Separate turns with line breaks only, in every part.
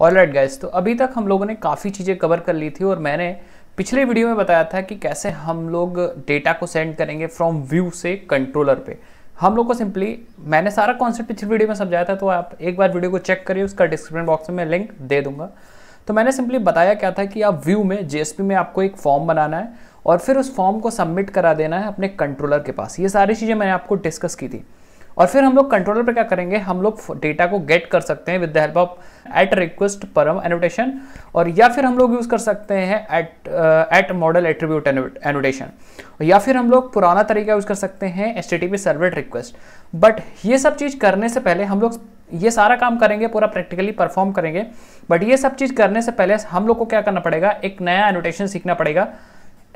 All right guys तो अभी तक हम लोगों ने काफ़ी चीज़ें कवर कर ली थी और मैंने पिछले वीडियो में बताया था कि कैसे हम लोग डेटा को सेंड करेंगे फ्रॉम व्यू से कंट्रोलर पे हम लोग को सिंपली मैंने सारा कॉन्सेप्ट पिछले वीडियो में समझाया था तो आप एक बार वीडियो को चेक करिए उसका डिस्क्रिप्शन बॉक्स में मैं लिंक दे दूंगा तो मैंने सिंपली बताया क्या था कि आप व्यू में जेएसपी में आपको एक फॉर्म बनाना है और फिर उस फॉर्म को सबमिट करा देना है अपने कंट्रोलर के पास ये सारी चीज़ें मैंने आपको डिस्कस की थी और फिर हम लोग कंट्रोलर पर क्या करेंगे हम लोग डेटा को गेट कर सकते हैं with the help of at request param annotation और या फिर हम लोग यूज़ कर सकते हैं at at model attribute annotation या फिर हम लोग पुराना तरीका यूज़ कर सकते हैं S T T servlet request but ये सब चीज़ करने से पहले हम लोग ये सारा काम करेंगे पूरा प्रैक्टिकली परफॉर्म करेंगे बट ये सब चीज़ करने से पहले हम लोग को क्या करना पड़ेगा एक नया एनोटेशन सीखना पड़ेगा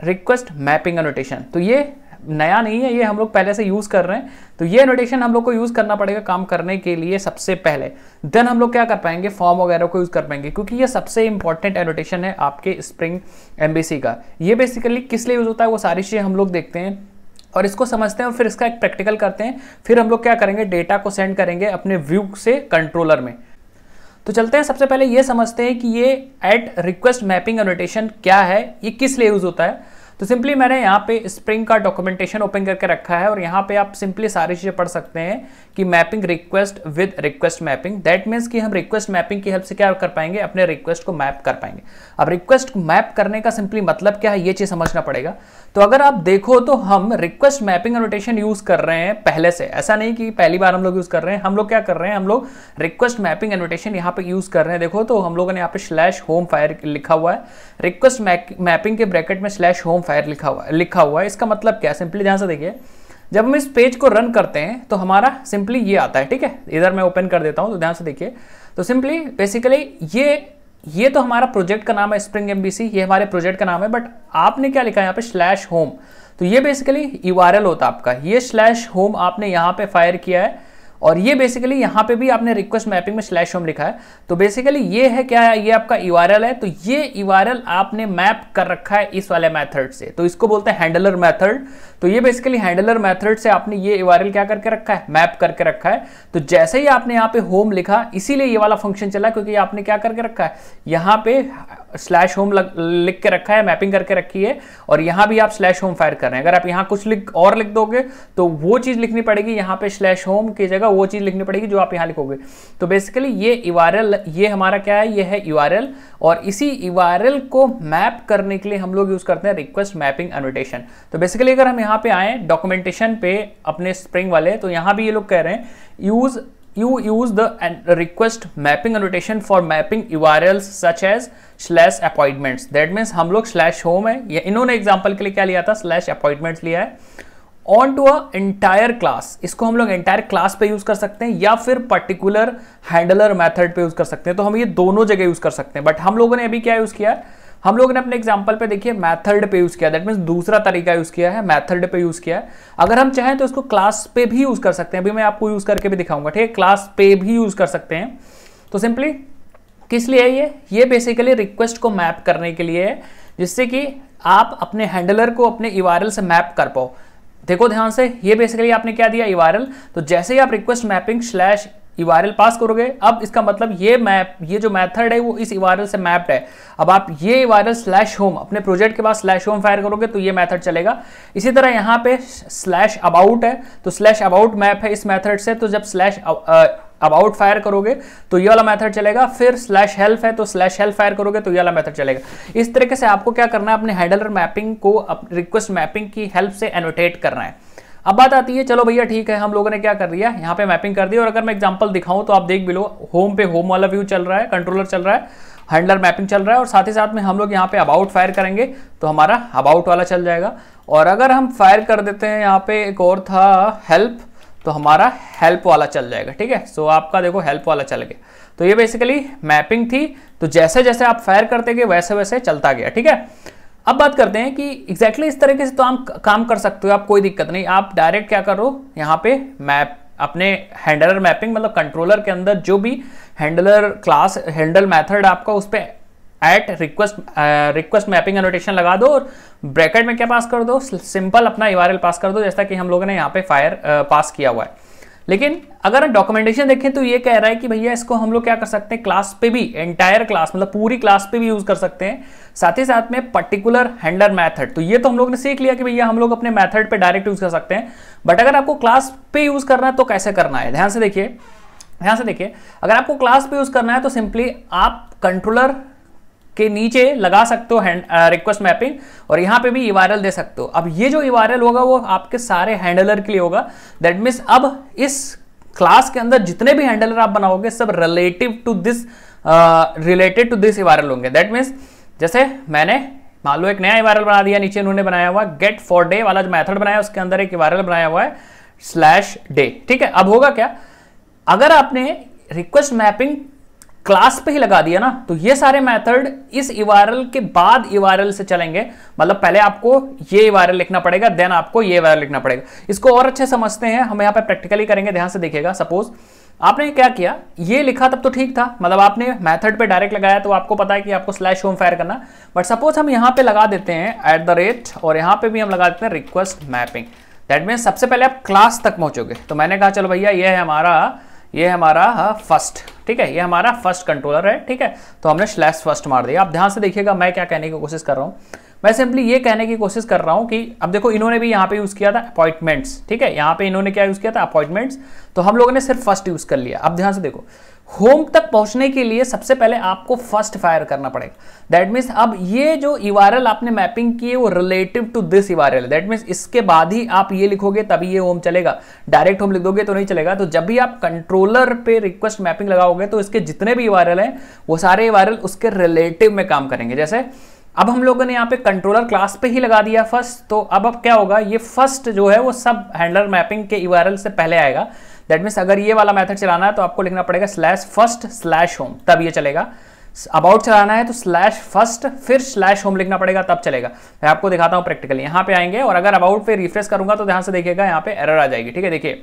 रिक्वेस्ट मैपिंग एनोटेशन तो ये नया नहीं है ये हम लोग पहले से यूज़ कर रहे हैं तो ये नोटेशन हम लोग को यूज़ करना पड़ेगा काम करने के लिए सबसे पहले देन हम लोग क्या कर पाएंगे फॉर्म वगैरह को यूज़ कर पाएंगे क्योंकि ये सबसे इंपॉर्टेंट एनोटेशन है आपके स्प्रिंग एम्बेसी का ये बेसिकली किस लिए यूज़ होता है वो सारी चीज़ें हम लोग देखते हैं और इसको समझते हैं और फिर इसका एक प्रैक्टिकल करते हैं फिर हम लोग क्या करेंगे डेटा को सेंड करेंगे अपने व्यू से कंट्रोलर में तो चलते हैं सबसे पहले ये समझते हैं कि ये एट रिक्वेस्ट मैपिंग एनोटेशन क्या है ये किस लिए यूज़ होता है तो सिंपली मैंने यहाँ पे स्प्रिंग का डॉक्यूमेंटेशन ओपन करके रखा है और यहाँ पे आप सिंपली सारी चीज़ें पढ़ सकते हैं कि mapping request with request mapping that means कि हम रिक्वेस्ट मैपिंग की हेल्प से क्या कर पाएंगे अपने रिक्वेस्ट को मैप कर पाएंगे अब रिक्वेस्ट को मैप करने का सिंपली मतलब क्या है ये चीज़ समझना पड़ेगा तो अगर आप देखो तो हम रिक्वेस्ट मैपिंग अनोटेशन यूज़ कर रहे हैं पहले से ऐसा नहीं कि पहली बार हम लोग यूज़ कर रहे हैं हम लोग क्या कर रहे हैं हम लोग रिक्वेस्ट मैपिंग एनोटेशन यहाँ पे यूज़ कर रहे हैं देखो तो हम लोगों ने यहाँ पे स्लैश होम फायर लिखा हुआ है रिक्वेस्ट मैपिंग के ब्रैकेट में स्लैश होम फायर फायर लिखा हुआ लिखा हुआ है इसका मतलब क्या है सिंपली ध्यान से देखिए जब हम इस पेज को रन करते हैं तो हमारा सिंपली ये आता है ठीक है इधर मैं ओपन कर देता हूँ तो ध्यान से देखिए तो सिंपली बेसिकली ये ये तो हमारा प्रोजेक्ट का नाम है स्प्रिंग एम ये हमारे प्रोजेक्ट का नाम है बट आपने क्या लिखा है यहाँ पे स्लैश होम तो ये बेसिकली यू होता है आपका ये स्लैश होम आपने यहाँ पे फायर किया है और ये बेसिकली यहां पे भी आपने रिक्वेस्ट मैपिंग में स्लैश होम लिखा है तो बेसिकली ये है क्या है ये आपका यू e है तो ये यू e आपने मैप कर रखा है इस वाले मैथड से तो इसको बोलते हैं हैंडलर मैथड तो ये बेसिकली हैंडलर मेथड से आपने ये एवारल क्या करके रखा है मैप करके रखा है तो जैसे ही आपने यहाँ पे होम लिखा इसीलिए ये वाला फंक्शन चला क्योंकि आपने क्या करके रखा है यहाँ पे स्लैश होम लिख के रखा है मैपिंग करके रखी है और यहाँ भी आप स्लैश होम फायर कर रहे हैं अगर आप यहाँ कुछ लिख और लिख दोगे तो वो चीज़ लिखनी पड़ेगी यहाँ पे स्लैश होम की जगह वो चीज़ लिखनी पड़ेगी जो आप यहाँ लिखोगे तो बेसिकली ये इवारल ये हमारा क्या है ये है यूआरएल और इसी यूआरएल को मैप करने के लिए हम लोग यूज़ करते हैं रिक्वेस्ट मैपिंग अनविटेशन तो बेसिकली अगर हम यहाँ यहाँ पे आए डॉक्यूमेंटेशन पे अपने स्प्रिंग वाले तो यहाँ भी ये लोग कह रहे हैं use you use the request mapping annotation for mapping U R L such as slash appointments. That means हम लोग स्लैश होम है या इन्होंने एग्जाम्पल के लिए क्या लिया था स्लैश appointments लिया है on to a entire class इसको हम लोग इंटायर क्लास पे यूज कर सकते हैं या फिर पर्टिकुलर हैंडलर मैथड पे यूज कर सकते हैं तो हम ये दोनों जगह यूज कर सकते हैं बट हम लोगों ने अभी क्या यूज किया है हम लोग ने अपने एग्जाम्पल पे देखिए मैथड पे यूज़ किया दैट मीन दूसरा तरीका यूज़ किया है मैथड पे यूज़ किया है अगर हम चाहें तो इसको क्लास पे भी यूज़ कर सकते हैं अभी मैं आपको यूज़ करके भी दिखाऊंगा ठीक है क्लास पे भी यूज़ कर सकते हैं तो सिंपली किस लिए है ये ये बेसिकली रिक्वेस्ट को मैप करने के लिए है जिससे कि आप अपने हैंडलर को अपने इवारल से मैप कर पाओ देखो ध्यान से ये बेसिकली आपने क्या दिया इवारल तो जैसे ही आप request mapping slash URL pass करोगे अब इसका मतलब ये मैप ये जो मेथड है वो इस इवारल से मैप्ड है अब आप ये इवारल स्लैश होम अपने प्रोजेक्ट के बाद स्लैश होम फायर करोगे तो ये मेथड चलेगा इसी तरह यहाँ पे स्लैश अबाउट है तो स्लैश अबाउट मैप है इस मेथड से तो जब स्लैश अबाउट फायर करोगे तो ये वाला मेथड चलेगा फिर स्लैश हेल्प है तो स्लैश हेल्प फायर करोगे तो ये वाला मेथड चलेगा इस तरीके से आपको क्या करना है अपने हैंडलर मैपिंग को रिक्वेस्ट मैपिंग की हेल्प से एनोटेट करना है अब बात आती है चलो भैया ठीक है हम लोगों ने क्या कर दिया यहाँ पे मैपिंग कर दी और अगर मैं एग्जांपल दिखाऊं तो आप देख भी लो होम पे होम वाला व्यू चल रहा है कंट्रोलर चल रहा है हैंडलर मैपिंग चल रहा है और साथ ही साथ में हम लोग यहाँ पे अबाउट फायर करेंगे तो हमारा अबाउट वाला चल जाएगा और अगर हम फायर कर देते हैं यहाँ पे एक और था हेल्प तो हमारा हेल्प वाला चल जाएगा ठीक है सो आपका देखो हेल्प वाला चल गया तो ये बेसिकली मैपिंग थी तो जैसे जैसे आप फायर करते गए वैसे वैसे चलता गया ठीक है अब बात करते हैं कि एग्जैक्टली exactly इस तरीके से तो आप काम कर सकते हो आप कोई दिक्कत नहीं आप डायरेक्ट क्या करो यहाँ पे मैप अपने हैंडलर मैपिंग मतलब कंट्रोलर के अंदर जो भी हैंडलर क्लास हैंडल मैथड आपका उस पर at request request mapping annotation लगा दो और ब्रैकेट में क्या पास कर दो सिंपल अपना यूआरएल पास कर दो जैसा कि हम लोगों ने यहाँ पे फायर पास किया हुआ है लेकिन अगर हम डॉक्यूमेंटेशन देखें तो ये कह रहा है कि भैया इसको हम लोग क्या कर सकते हैं क्लास पे भी एंटायर क्लास मतलब पूरी क्लास पे भी यूज कर सकते हैं साथ ही साथ में पर्टिकुलर हैंडलर मैथड तो ये तो हम लोग ने सीख लिया कि भैया हम लोग अपने मैथड पे डायरेक्ट यूज कर सकते हैं बट अगर आपको क्लास पे यूज करना है तो कैसे करना है ध्यान से देखिए ध्यान से देखिए अगर आपको क्लास पे यूज करना है तो सिंपली आप कंट्रोलर के नीचे लगा सकते हो रिक्वेस्ट मैपिंग uh, और यहां पे भी ई दे सकते हो अब ये जो ई होगा वो आपके सारे हैंडलर के लिए होगा दैट मीन्स अब इस क्लास के अंदर जितने भी हैंडलर आप बनाओगे सब relative to this related to this URL होंगे दैट मीन्स जैसे मैंने मान लो एक नया ई बना दिया नीचे उन्होंने बनाया हुआ गेट फॉर डे वाला जो मैथड बनाया उसके अंदर एक ई बनाया हुआ है स्लैश डे ठीक है अब होगा क्या अगर आपने रिक्वेस्ट मैपिंग क्लास पे ही लगा दिया ना तो ये सारे मेथड इस इवारल e के बाद इवारल e से चलेंगे मतलब पहले आपको ये इवारल e लिखना पड़ेगा देन आपको ये इवारल लिखना पड़ेगा इसको और अच्छे समझते हैं हम यहाँ पे प्रैक्टिकली करेंगे ध्यान से देखिएगा सपोज आपने क्या किया ये लिखा तब तो ठीक था मतलब आपने मेथड पे डायरेक्ट लगाया तो आपको पता है कि आपको स्लैश होम फायर करना बट सपोज हम यहाँ पे लगा देते हैं एट द रेट और यहाँ पर भी हम लगा देते हैं रिक्वेस्ट मैपिंग दैट मीन सबसे पहले आप क्लास तक पहुंचोगे तो मैंने कहा चलो भैया ये है हमारा ये हमारा फर्स्ट हाँ, ठीक है ये हमारा फर्स्ट कंट्रोलर है ठीक है तो हमने स्लैश फर्स्ट मार दिया आप ध्यान से देखिएगा मैं क्या कहने की कोशिश कर रहा हूँ मैं सिंपली ये कहने की कोशिश कर रहा हूँ कि अब देखो इन्होंने भी यहाँ पे यूज़ किया था अपॉइंटमेंट्स ठीक है यहाँ पे इन्होंने क्या यूज़ किया था अपॉइंटमेंट्स तो हम लोगों ने सिर्फ फर्स्ट यूज़ कर लिया अब ध्यान से देखो होम तक पहुंचने के लिए सबसे पहले आपको फर्स्ट फायर करना पड़ेगा दैट मीन्स अब ये जो इवारल आपने मैपिंग की है वो relative to this URL that means इसके बाद ही आप ये लिखोगे तभी ये होम चलेगा डायरेक्ट होम लिख दोगे तो नहीं चलेगा तो जब भी आप कंट्रोलर पे रिक्वेस्ट मैपिंग लगाओगे तो इसके जितने भी इवारल हैं वो सारे इवारल उसके रिलेटिव में काम करेंगे जैसे अब हम लोगों ने यहाँ पे कंट्रोलर क्लास पे ही लगा दिया फर्स्ट तो अब अब क्या होगा ये फर्स्ट जो है वो सब हैंडलर मैपिंग के इवारल से पहले आएगा दैट मीन्स अगर ये वाला मैथड चलाना है तो आपको लिखना पड़ेगा स्लैश फर्स्ट स्लैश होम तब ये चलेगा अबाउट चलाना है तो स्लैश फर्स्ट फिर स्लैश होम लिखना पड़ेगा तब चलेगा मैं आपको दिखाता हूँ प्रैक्टिकली यहाँ पे आएंगे और अगर अबाउट पे रिफ्रेश करूंगा तो ध्यान से देखिएगा यहाँ पे एरर आ जाएगी ठीक है देखिए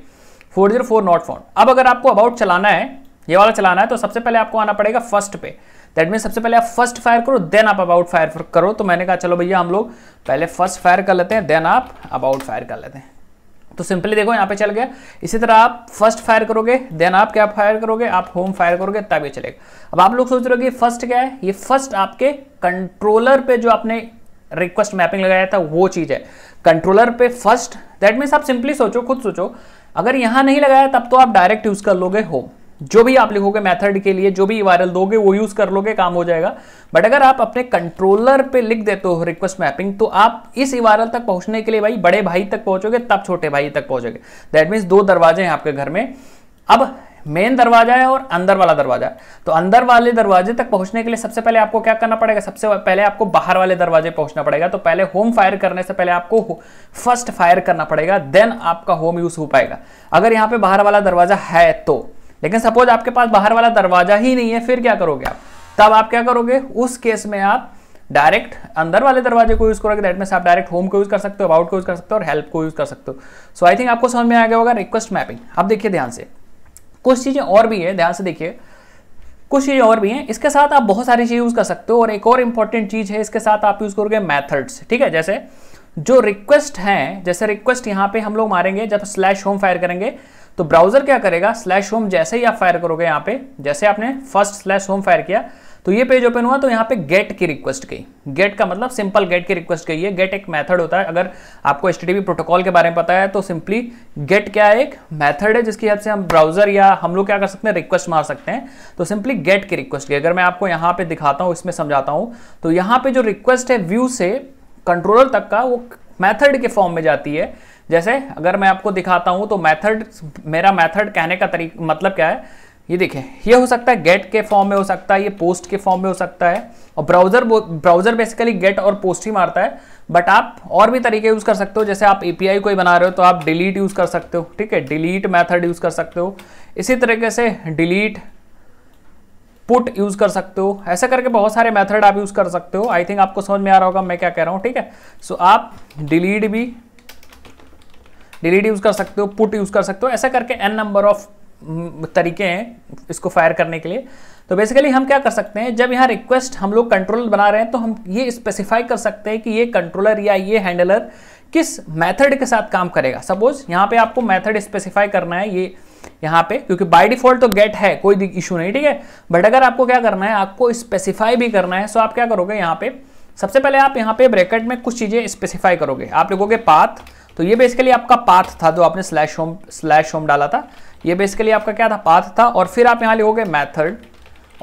four zero four not found अब अगर आपको अबाउट चलाना है ये वाला चलाना है तो सबसे पहले आपको आना पड़ेगा फर्स्ट पे दैट मीन सबसे पहले आप फर्स्ट फायर करो देन आप अबाउट फायर करो तो मैंने कहा चलो भैया हम लोग पहले फर्स्ट फायर कर लेते हैं देन आप अबाउट फायर कर लेते हैं तो सिंपली देखो यहाँ पे चल गया इसी तरह आप फर्स्ट फायर करोगे देन आप क्या फायर करोगे आप होम फायर करोगे तब ये चलेगा अब आप लोग सोच रहे हो कि फर्स्ट क्या है ये फर्स्ट आपके कंट्रोलर पे जो आपने रिक्वेस्ट मैपिंग लगाया था वो चीज़ है कंट्रोलर पे फर्स्ट दैट मीन्स आप सिंपली सोचो खुद सोचो अगर यहां नहीं लगाया तब तो आप डायरेक्ट यूज़ कर लोगे होम जो भी आप लिखोगे मेथड के लिए जो भी वायरल दोगे वो यूज कर लोगे काम हो जाएगा बट अगर आप अपने कंट्रोलर पे लिख देते हो रिक्वेस्ट मैपिंग तो आप इस वायरल तक पहुंचने के लिए भाई बड़े भाई तक पहुंचोगे तब छोटे भाई तक पहुंचोगे दैट मीन्स दो दरवाजे हैं आपके घर में अब मेन दरवाजा है और अंदर वाला दरवाजा है तो अंदर वाले दरवाजे तक पहुंचने के लिए सबसे पहले आपको क्या करना पड़ेगा सबसे पहले आपको बाहर वाले दरवाजे पहुंचना पड़ेगा तो पहले होम फायर करने से पहले आपको फर्स्ट फायर करना पड़ेगा देन आपका होम यूज हो पाएगा अगर यहां पे बाहर वाला दरवाजा है तो लेकिन सपोज आपके पास बाहर वाला दरवाजा ही नहीं है फिर क्या करोगे आप तब आप क्या करोगे उस केस में आप डायरेक्ट अंदर वाले दरवाजे को यूज़ करोगे दैट मीन आप डायरेक्ट होम को यूज़ कर सकते हो अबाउट को यूज़ कर सकते हो और हेल्प को यूज़ कर सकते हो सो आई थिंक आपको समझ में आ गया होगा रिक्वेस्ट मैपिंग अब देखिए ध्यान से कुछ चीज़ें और भी है ध्यान से देखिए कुछ चीज़ें और भी हैं इसके साथ आप बहुत सारी चीज़ यूज़ कर सकते हो और एक और इंपॉर्टेंट चीज़ है इसके साथ आप यूज़ करोगे मैथड्स ठीक है जैसे जो रिक्वेस्ट हैं जैसे रिक्वेस्ट यहाँ पे हम लोग मारेंगे जब स्लैश होम फायर करेंगे तो ब्राउजर क्या करेगा स्लैश होम जैसे ही आप फायर करोगे यहाँ पे जैसे आपने फर्स्ट स्लैश होम फायर किया तो ये पेज ओपन हुआ तो यहाँ पे गेट की रिक्वेस्ट गई गेट का मतलब सिंपल गेट की रिक्वेस्ट गई है गेट एक मेथड होता है अगर आपको एस प्रोटोकॉल के बारे में पता है तो सिंपली गेट क्या एक मेथड है जिसकी हेल्प से हम ब्राउजर या हम लोग क्या कर सकते हैं रिक्वेस्ट मार सकते हैं तो सिंपली गेट की रिक्वेस्ट गई अगर मैं आपको यहाँ पे दिखाता हूँ इसमें समझाता हूँ तो यहाँ पे जो रिक्वेस्ट है व्यू से कंट्रोलर तक का वो मैथड के फॉर्म में जाती है जैसे अगर मैं आपको दिखाता हूं तो मेथड मेरा मेथड कहने का तरीका मतलब क्या है ये देखें ये हो सकता है गेट के फॉर्म में हो सकता है ये पोस्ट के फॉर्म में हो सकता है और ब्राउजर ब्राउजर बेसिकली गेट और पोस्ट ही मारता है बट आप और भी तरीके यूज़ कर सकते हो जैसे आप एपीआई कोई बना रहे हो तो आप डिलीट यूज़ कर सकते हो ठीक है डिलीट मेथड यूज़ कर सकते हो इसी तरीके से डिलीट पुट यूज कर सकते हो ऐसा करके बहुत सारे मेथड आप यूज कर सकते हो आई थिंक आपको समझ में आ रहा होगा मैं क्या कह रहा हूँ ठीक है सो so, आप डिलीट भी डिलीट यूज कर सकते हो पुट यूज कर सकते हो ऐसा करके एन नंबर ऑफ तरीके हैं इसको फायर करने के लिए तो बेसिकली हम क्या कर सकते हैं जब यहाँ रिक्वेस्ट हम लोग कंट्रोल बना रहे हैं तो हम ये स्पेसिफाई कर सकते हैं कि ये कंट्रोलर या ये हैंडलर किस मेथड के साथ काम करेगा सपोज यहाँ पे आपको मेथड स्पेसिफाई करना है ये यहाँ पे क्योंकि बाय डिफॉल्ट तो गेट है कोई इशू नहीं ठीक है बट अगर आपको क्या करना है आपको स्पेसिफाई भी करना है सो आप क्या करोगे यहाँ पे सबसे पहले आप यहाँ पे ब्रैकेट में कुछ चीज़ें स्पेसिफाई करोगे आप लोगों के पाथ तो ये बेसिकली आपका पाथ था जो आपने स्लैश होम स्लैश होम डाला था ये बेसिकली आपका क्या था पाथ था और फिर आप यहाँ लिखोगे मैथड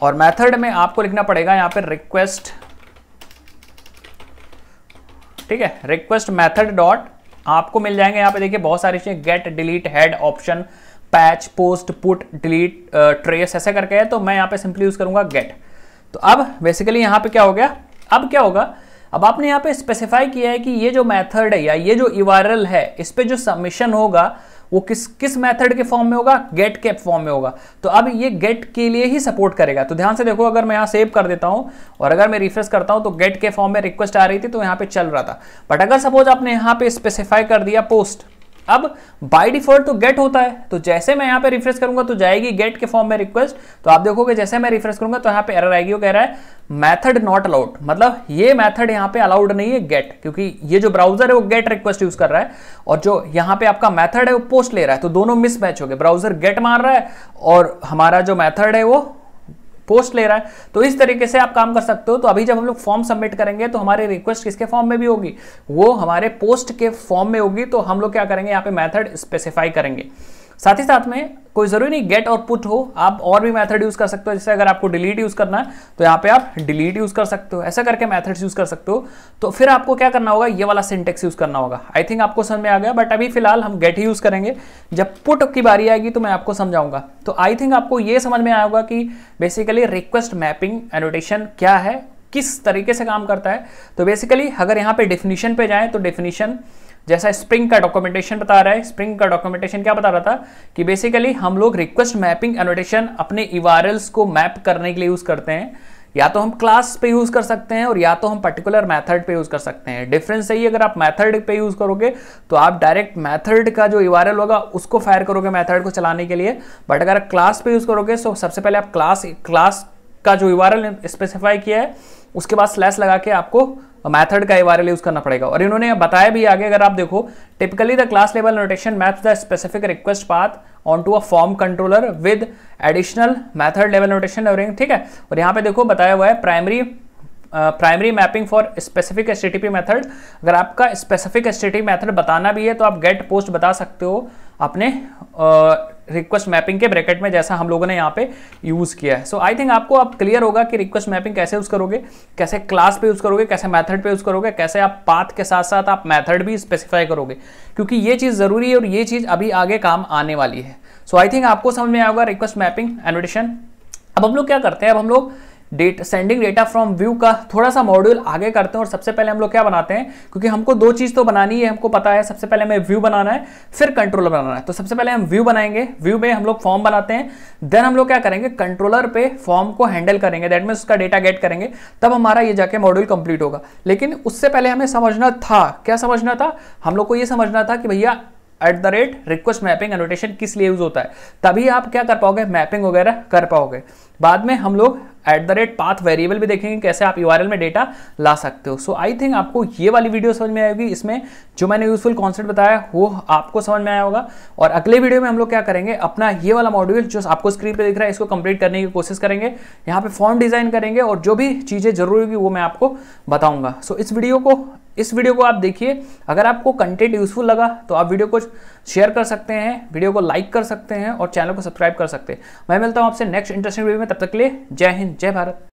और मैथड में आपको लिखना पड़ेगा यहाँ पर रिक्वेस्ट ठीक है रिक्वेस्ट मैथड डॉट आपको मिल जाएंगे यहाँ पे देखिए बहुत सारी चीज़ें get delete head option patch post put delete trace ऐसे करके है तो मैं यहाँ पे सिंपली यूज़ करूंगा गेट तो अब बेसिकली यहाँ पे क्या हो गया अब क्या होगा अब आपने यहाँ पे स्पेसिफाई किया है कि ये जो मेथड है या ये जो इवायरल है इस पर जो सबमिशन होगा वो किस किस मेथड के फॉर्म में होगा गेट के फॉर्म में होगा तो अब ये गेट के लिए ही सपोर्ट करेगा तो ध्यान से देखो अगर मैं यहाँ सेव कर देता हूँ और अगर मैं रिफ्रेश करता हूँ तो गेट के फॉर्म में रिक्वेस्ट आ रही थी तो यहाँ पे चल रहा था बट अगर सपोज आपने यहाँ पे स्पेसिफाई कर दिया पोस्ट अब बाई डिफॉल्ट तो गेट होता है तो जैसे मैं यहां पे रिफ्रेश करूंगा तो जाएगी गेट के फॉर्म में रिक्वेस्ट तो आप देखोगे जैसे मैं रिफ्रेश करूंगा तो यहां पे एरर आएगी वो कह रहा है मैथड नॉट अलाउड मतलब ये मैथड यहां पे अलाउड नहीं है गेट क्योंकि ये जो ब्राउजर है वो गेट रिक्वेस्ट यूज कर रहा है और जो यहां पे आपका मैथड है वो पोस्ट ले रहा है तो दोनों मिसमैच हो गए ब्राउजर गेट मार रहा है और हमारा जो मैथड है वो पोस्ट ले रहा है तो इस तरीके से आप काम कर सकते हो तो अभी जब हम लोग फॉर्म सबमिट करेंगे तो हमारी रिक्वेस्ट किसके फॉर्म में भी होगी वो हमारे पोस्ट के फॉर्म में होगी तो हम लोग क्या करेंगे यहाँ पे मैथड स्पेसिफाई करेंगे साथ ही साथ में कोई ज़रूरी नहीं गेट और पुट हो आप और भी मेथड यूज़ कर सकते हो जैसे अगर आपको डिलीट यूज़ करना है तो यहाँ पे आप डिलीट यूज़ कर सकते हो ऐसा करके मेथड्स यूज़ कर सकते हो तो फिर आपको क्या करना होगा ये वाला सिंटेक्स यूज़ करना होगा आई थिंक आपको समझ में आ गया बट अभी फिलहाल हम गेट ही यूज़ करेंगे जब पुट की बारी आएगी तो मैं आपको समझाऊंगा तो आई थिंक आपको ये समझ में आया होगा कि बेसिकली रिक्वेस्ट मैपिंग एनोटेशन क्या है किस तरीके से काम करता है तो बेसिकली अगर यहाँ पे डेफिनेशन पे जाए तो डेफिनेशन जैसा स्प्रिंग का डॉक्यूमेंटेशन बता रहा है स्प्रिंग का डॉक्यूमेंटेशन क्या बता रहा था कि बेसिकली हम लोग रिक्वेस्ट मैपिंग एनोटेशन अपने इवारल्स को मैप करने के लिए यूज़ करते हैं या तो हम क्लास पे यूज़ कर सकते हैं और या तो हम पर्टिकुलर मेथड पे यूज़ कर सकते हैं डिफरेंस यही अगर आप मेथड पे यूज़ करोगे तो आप डायरेक्ट मेथड का जो इवारल होगा उसको फायर करोगे मेथड को चलाने के लिए बट अगर आप क्लास पे यूज़ करोगे तो सबसे पहले आप क्लास क्लास का जो यूआरएल स्पेसिफाई किया है उसके बाद स्लैश लगा के आपको मैथड का यूआरएल यूज करना पड़ेगा और इन्होंने बताया भी आगे अगर आप देखो typically the class level notation मैथ the specific request path on to a form controller with additional method level notation एवरिंग ठीक है और यहाँ पे देखो बताया हुआ है primary primary mapping for specific S method अगर आपका स्पेसिफिक एस मेथड बताना भी है तो आप गेट पोस्ट बता सकते हो अपने रिक्वेस्ट मैपिंग के ब्रैकेट में जैसा हम लोगों ने यहाँ पे यूज किया है सो आई थिंक आपको अब क्लियर होगा कि रिक्वेस्ट मैपिंग कैसे यूज करोगे कैसे क्लास पे यूज करोगे कैसे मैथड पे यूज करोगे कैसे आप पाथ के साथ साथ आप मैथड भी स्पेसिफाई करोगे क्योंकि ये चीज जरूरी है और ये चीज अभी आगे काम आने वाली है सो आई थिंक आपको समझ में आएगा रिक्वेस्ट मैपिंग एनोडेशन अब हम लोग क्या करते हैं अब हम लोग date sending data from view का थोड़ा सा मॉड्यूल आगे करते हैं और सबसे पहले हम लोग क्या बनाते हैं क्योंकि हमको दो चीज़ तो बनानी है हमको पता है सबसे पहले हमें व्यू बनाना है फिर कंट्रोलर बनाना है तो सबसे पहले हम व्यू बनाएंगे व्यू में हम लोग फॉर्म बनाते हैं देन हम लोग क्या करेंगे कंट्रोलर पे फॉर्म को हैंडल करेंगे दैट मीन उसका डेटा गेट करेंगे तब हमारा ये जाके मॉड्यूल कंप्लीट होगा लेकिन उससे पहले हमें समझना था क्या समझना था हम लोग को ये समझना था कि भैया at the rate request mapping annotation किस लिए यूज होता है तभी आप क्या कर पाओगे मैपिंग वगैरह कर पाओगे बाद में हम लोग at the rate path variable भी देखेंगे कैसे आप यू में डेटा ला सकते हो सो आई थिंक आपको ये वाली वीडियो समझ में आएगी इसमें जो मैंने यूजफुल कॉन्सेप्ट बताया वो आपको समझ में आया होगा और अगले वीडियो में हम लोग क्या करेंगे अपना ये वाला मॉड्यूल जो आपको स्क्रीन पर दिख रहा है इसको कंप्लीट करने की कोशिश करेंगे यहाँ पे फॉर्म डिजाइन करेंगे और जो भी चीज़ें जरूरी होगी वो मैं आपको बताऊंगा सो so, इस वीडियो को इस वीडियो को आप देखिए अगर आपको कंटेंट यूजफुल लगा तो आप वीडियो को शेयर कर सकते हैं वीडियो को लाइक कर सकते हैं और चैनल को सब्सक्राइब कर सकते हैं मैं मिलता हूँ आपसे नेक्स्ट इंटरेस्टिंग वीडियो में तब तक के लिए जय हिंद जय भारत